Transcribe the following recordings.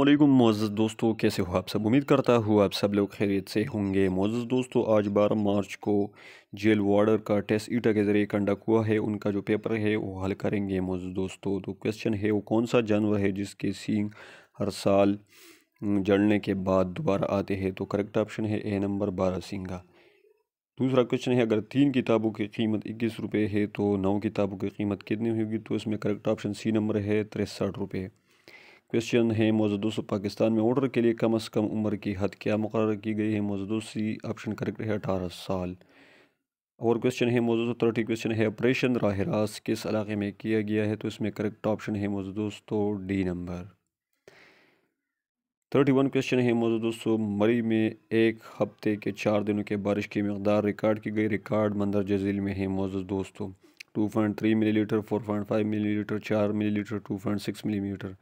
वालेकुम मोज़ दोस्तों कैसे हो आप सब उम्मीद करता हूँ आप सब लोग खैरियत से होंगे मोज़ दोस्तों आज बारह मार्च को जेल वार्डर का टेस्ट ईटा के ज़रिए कंडक्ट हुआ है उनका जो पेपर है वो हल करेंगे मोज़ दोस्तों तो क्वेश्चन है वो कौन सा जानवर है जिसके सींग हर साल जड़ने के बाद दोबारा आते हैं तो करेक्ट ऑप्शन है ए नंबर बारह सिंगा दूसरा क्वेश्चन है अगर तीन किताबों की कीमत इक्कीस रुपये है तो नौ किताबों की कीमत कितनी होगी तो इसमें करेक्ट ऑप्शन सी नंबर है तिरसठ रुपये क्वेश्चन है मौजू दोस्तों पाकिस्तान में ऑर्डर के लिए कम अज़ कम उम्र की हद क्या मुकर की गई है मौजू सी ऑप्शन करेक्ट है अठारह साल और क्वेश्चन है मौजूद थर्टी क्वेश्चन है ऑपरेशन राह रास किस इलाके में किया गया है तो इसमें करेक्ट ऑप्शन है मौजूद दोस्तों D number thirty one question है मौजूद दोस्तों मरी में एक हफ्ते के चार दिनों के बारिश की मकदार रिकॉर्ड की गई रिकॉर्ड मंदर जजील में है मौजूद दोस्तों two point three millilitre four point five millilitre चार millilitre two point six millimetre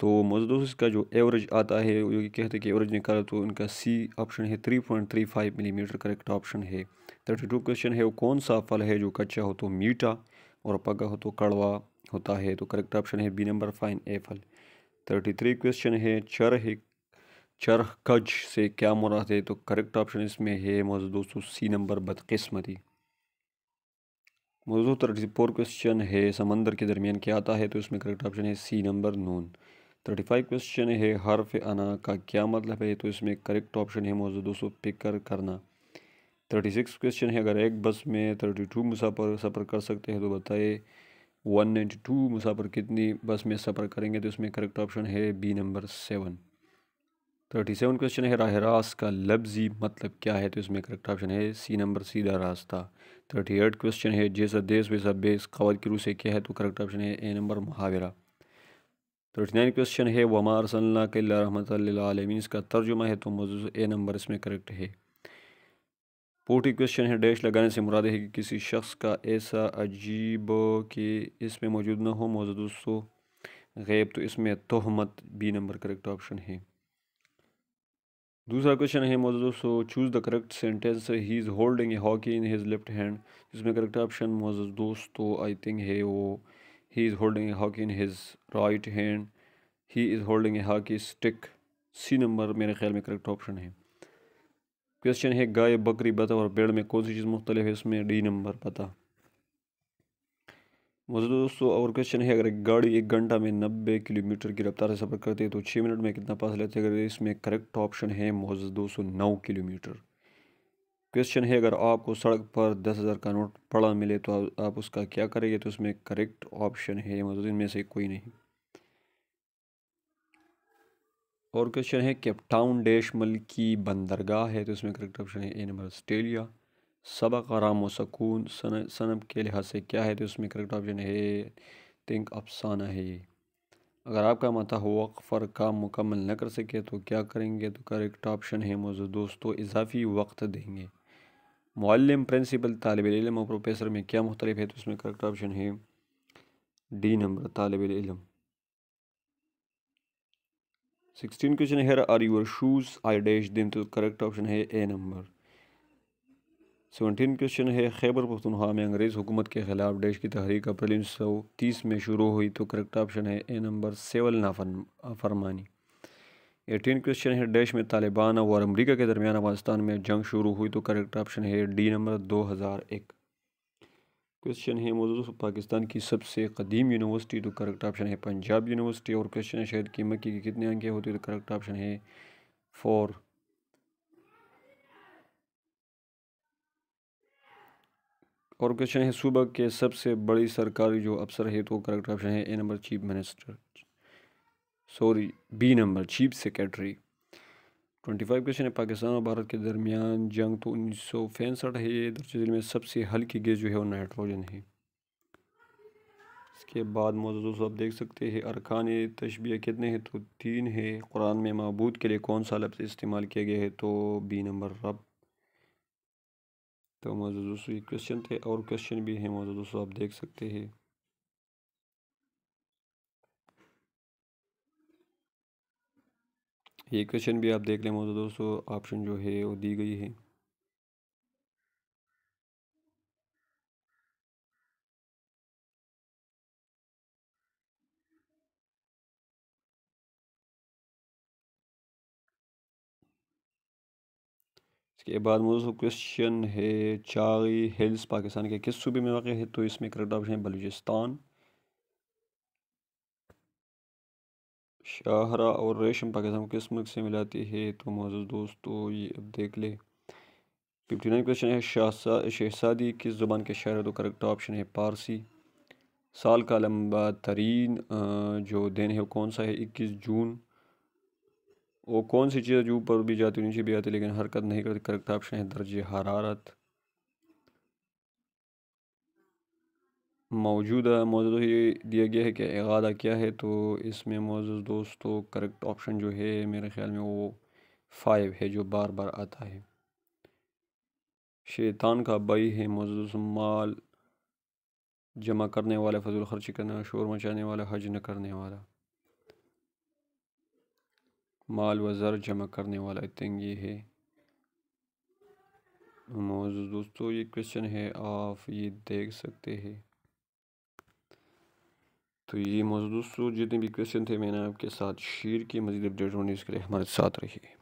तो मजदूर इसका जो एवरेज आता है जो कि कहते हैं कि एवरेज निकाल तो उनका सी ऑप्शन है three point three five millimetre correct option है थर्टी टू क्वेश्चन है वो कौन सा फल है जो कच्चा हो तो मीठा और पका हो तो कड़वा होता है तो करेक्ट ऑप्शन है बी नंबर फाइन ए फल थर्टी थ्री क्वेश्चन है चर है चर कज से क्या मुराद है तो करेक्ट ऑप्शन इसमें है मौजूद दोस्तों सी नंबर बदकस्मती मौजूद थर्टी फोर क्वेश्चन है समंदर के दरमियान क्या आता है तो इसमें करेक्ट ऑप्शन है सी नंबर नून थर्टी फाइव क्वेश्चन है हर्फ अना का क्या मतलब है तो इसमें करेक्ट ऑप्शन है मौजूद दोस्तों पिकर करना थर्टी सिक्स क्वेश्चन है अगर एक बस में थर्टी टू मुसाफर सफ़र कर सकते हैं तो बताए वन नाइन्टी टू मुसाफर कितनी बस में सफ़र करेंगे तो इसमें करेक्ट ऑप्शन है B number seven thirty seven question है राह रास का लफ्ज़ी मतलब क्या है तो इसमें करेक्ट ऑप्शन है सी नंबर सीधा रास्ता थर्टी एट क्वेश्चन है जैसा देश वैसा बेस खवाद की रू से क्या है तो करेक्ट ऑप्शन है ए नंबर मुहावरा थर्टी नाइन क्वेश्चन है वमा रसल्ला रहमतमीन इसका तर्जुमा है तो मौजूद ए नंबर इसमें करेक्ट है फोर्टी क्वेश्चन है डैश लगाने से मुराद है कि किसी शख्स का ऐसा अजीब कि इसमें मौजूद ना हो मौजूद सो गैब तो इसमें तोहमत बी नंबर करेक्ट ऑप्शन है दूसरा क्वेश्चन है मौजूद so choose the correct sentence he is holding a hockey in his left hand इसमें करेक्ट ऑप्शन मौजूद दोस्तों आई थिंक है वो He is holding a hockey in his right hand. He is holding a hockey stick. c number mere khayal mein correct option hai question hai gaay bakri bata aur पेड़ mein kaun si cheez mukhtalif hai isme d number pata मौजूद दोस्तों और question है अगर गाड़ी एक घंटा में 90 किलोमीटर की रफ्तार से सफ़र करती है तो छः मिनट में कितना पास लेते हैं अगर इसमें करेक्ट ऑप्शन है मौजूद दो सौ नौ किलोमीटर क्वेश्चन है अगर आपको सड़क पर दस हज़ार का नोट पड़ा मिले तो आप, उसका क्या करेंगे तो उसमें करेक्ट ऑप्शन है मौजूद इनमें से कोई नहीं और क्वेश्चन है कि टाउन डैश मलकी बंदरगाह है तो इसमें करेक्ट ऑप्शन है ए नंबर ऑस्ट्रेलिया सबक आराम व सकून सन सनब के लिहाज से क्या है तो इसमें करेक्ट ऑप्शन है थिंक अफसाना है ये अगर आपका माता हो वक्फर काम मुकम्मल न कर सके तो क्या करेंगे तो करेक्ट ऑप्शन है मौजूद दोस्तों इजाफी वक्त देंगे मालम प्रिंसिपल तालब इलम और प्रोफेसर में क्या मुख्तलिफ है तो इसमें करेक्ट ऑप्शन है डी नंबर तालब इलम sixteen question here are your shoes I dash दिन तो करेक्ट ऑप्शन है ए नंबर सेवनटीन क्वेश्चन है खैबर पख्तनख्वा में अंग्रेज़ हुकूमत के ख़िलाफ़ डैश की तहरीक अप्रैल उन्नीस सौ तीस में शुरू हुई तो करेक्ट ऑप्शन है ए नंबर सेवल फरमानी एटीन क्वेश्चन है डैश में तालिबान और अमेरिका के दरमियान अफगानिस्तान में जंग शुरू हुई तो करेक्ट ऑप्शन है डी नंबर दो हज़ार एक क्वेश्चन है मौजूद पाकिस्तान की सबसे कदीम यूनिवर्सिटी तो करेक्ट ऑप्शन है पंजाब यूनिवर्सिटी और क्वेश्चन है शहद की मक्की की कितने होती है तो करेक्ट ऑप्शन है फोर और क्वेश्चन है सूबा के सबसे बड़ी सरकारी जो अफसर है तो करेक्ट ऑप्शन है A number chief minister sorry B number chief secretary twenty five question है पाकिस्तान और भारत के दरमियान जंग तो उन्नीस सौ पैंसठ है ये दर्ज में सबसे हल्की गैस जो है वो नाइट्रोजन है इसके बाद मौजूद आप देख सकते हैं अरकान तशबिया कितने हैं तो तीन है कुरान में मबूद के लिए कौन सा लफ्ज़ इस्तेमाल किया गया है तो बी नंबर रब तो मौजूद ये क्वेश्चन थे और क्वेश्चन भी हैं मौजूद आप देख सकते हैं ये क्वेश्चन भी आप देख लें मौजूद दोस्तों ऑप्शन जो है वो दी गई है इसके बाद मौजूद क्वेश्चन है चारी हिल्स पाकिस्तान के किस सूबे में वाक़ है तो इसमें करेक्ट ऑप्शन है बलूचिस्तान शाहरा और रेशम पाकिस्तान को किस मुल्क से मिलाती है तो मौजूद दोस्तों ये अब देख ले फिफ्टी नाइन क्वेश्चन है शहसादी किस ज़ुबान के शायर तो करेक्ट ऑप्शन है पारसी साल का लंबा तरीन जो दिन है कौन सा है इक्कीस जून वो कौन सी चीज़ जो ऊपर भी जाती नीचे भी आती लेकिन हरकत नहीं करती करेक्ट ऑप्शन है दर्ज हरारत मौजूदा मौजूद ये दिया गया है कि इगादा क्या है तो इसमें मौजूद दोस्तों करेक्ट ऑप्शन जो है मेरे ख्याल में वो फाइव है जो बार बार आता है शैतान का बई है मौजूद माल जमा करने वाला फजूल खर्ची करना शोर मचाने वाला हज न करने वाला माल व ज़र जमा करने वाला तंग ये है मौजूद दोस्तों ये क्वेश्चन है आप ये देख सकते हैं तो ये मौजूद दोस्तों जितने भी क्वेश्चन थे मैंने आपके साथ शेयर किए मजीद अपडेट होने इसके लिए हमारे साथ रहिए